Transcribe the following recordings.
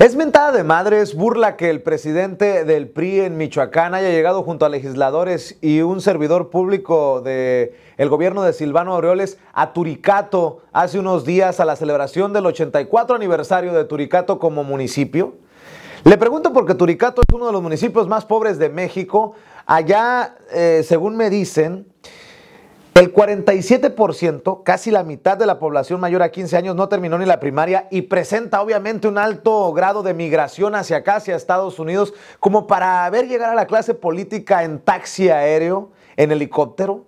Es mentada de madres, burla que el presidente del PRI en Michoacán haya llegado junto a legisladores y un servidor público del el gobierno de Silvano Aureoles a Turicato hace unos días a la celebración del 84 aniversario de Turicato como municipio. Le pregunto porque Turicato es uno de los municipios más pobres de México. Allá, eh, según me dicen, el 47%, casi la mitad de la población mayor a 15 años no terminó ni la primaria y presenta obviamente un alto grado de migración hacia acá, hacia Estados Unidos, como para ver llegar a la clase política en taxi aéreo, en helicóptero.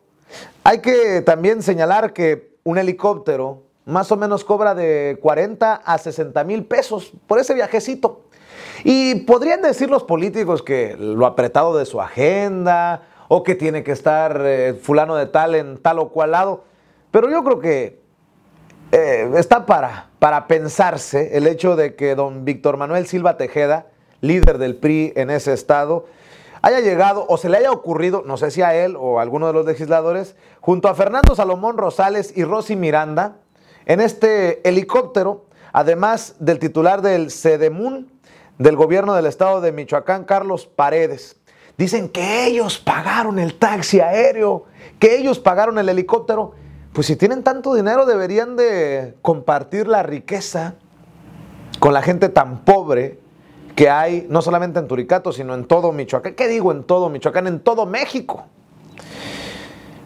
Hay que también señalar que un helicóptero más o menos cobra de 40 a 60 mil pesos por ese viajecito. Y podrían decir los políticos que lo apretado de su agenda, o que tiene que estar eh, fulano de tal en tal o cual lado. Pero yo creo que eh, está para, para pensarse el hecho de que don Víctor Manuel Silva Tejeda, líder del PRI en ese estado, haya llegado o se le haya ocurrido, no sé si a él o a alguno de los legisladores, junto a Fernando Salomón Rosales y Rosy Miranda, en este helicóptero, además del titular del SEDEMUN del gobierno del estado de Michoacán, Carlos Paredes. Dicen que ellos pagaron el taxi aéreo, que ellos pagaron el helicóptero. Pues si tienen tanto dinero deberían de compartir la riqueza con la gente tan pobre que hay, no solamente en Turicato, sino en todo Michoacán. ¿Qué digo en todo Michoacán? En todo México.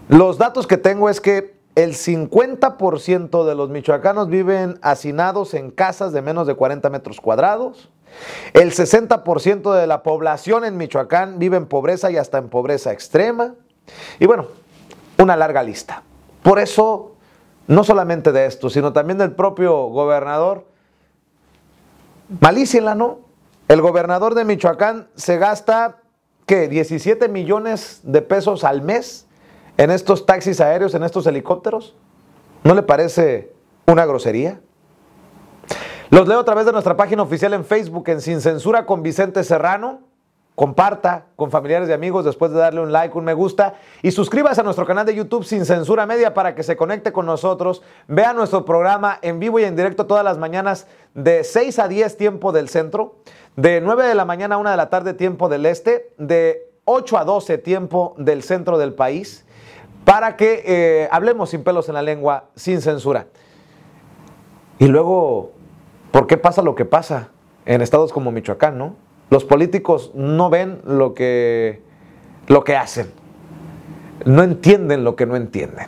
Los datos que tengo es que el 50% de los michoacanos viven hacinados en casas de menos de 40 metros cuadrados. El 60% de la población en Michoacán vive en pobreza y hasta en pobreza extrema. Y bueno, una larga lista. Por eso, no solamente de esto, sino también del propio gobernador, malícienla, ¿no? El gobernador de Michoacán se gasta, ¿qué? 17 millones de pesos al mes en estos taxis aéreos, en estos helicópteros. ¿No le parece una grosería? Los leo a través de nuestra página oficial en Facebook, en Sin Censura con Vicente Serrano. Comparta con familiares y amigos después de darle un like, un me gusta y suscríbase a nuestro canal de YouTube Sin Censura Media para que se conecte con nosotros. Vea nuestro programa en vivo y en directo todas las mañanas de 6 a 10 tiempo del centro, de 9 de la mañana a 1 de la tarde tiempo del este, de 8 a 12 tiempo del centro del país, para que eh, hablemos sin pelos en la lengua, sin censura. Y luego ¿Por qué pasa lo que pasa en estados como Michoacán, no? Los políticos no ven lo que, lo que hacen. No entienden lo que no entienden.